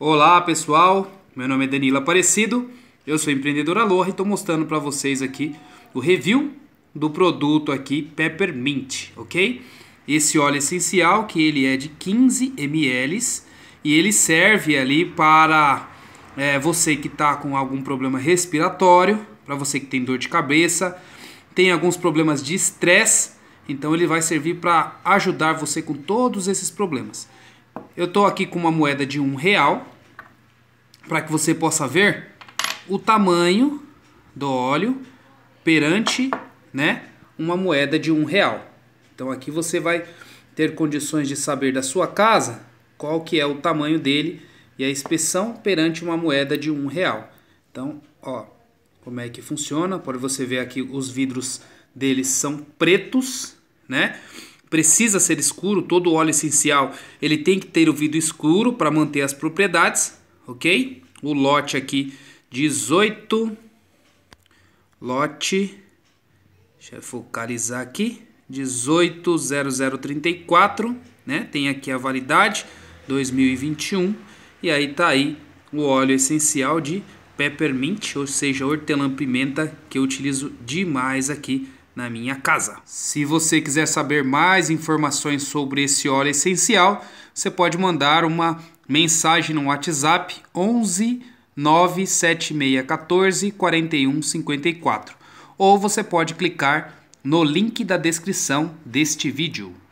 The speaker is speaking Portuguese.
Olá pessoal, meu nome é Danilo Aparecido, eu sou empreendedor Aloha e estou mostrando para vocês aqui o review do produto aqui Peppermint, ok? Esse óleo essencial que ele é de 15 ml e ele serve ali para é, você que está com algum problema respiratório, para você que tem dor de cabeça, tem alguns problemas de estresse, então ele vai servir para ajudar você com todos esses problemas. Eu estou aqui com uma moeda de um real, para que você possa ver o tamanho do óleo perante né, uma moeda de um real. Então aqui você vai ter condições de saber da sua casa qual que é o tamanho dele e a inspeção perante uma moeda de um real. Então, ó, como é que funciona. Pode você ver aqui os vidros deles são pretos, né? precisa ser escuro, todo óleo essencial ele tem que ter o vidro escuro para manter as propriedades, ok? O lote aqui 18, lote, deixa eu focalizar aqui, 180034, né? Tem aqui a validade 2021 e aí tá aí o óleo essencial de peppermint, ou seja, hortelã-pimenta que eu utilizo demais aqui na minha casa. Se você quiser saber mais informações sobre esse óleo essencial, você pode mandar uma mensagem no WhatsApp 11 97614 4154 ou você pode clicar no link da descrição deste vídeo.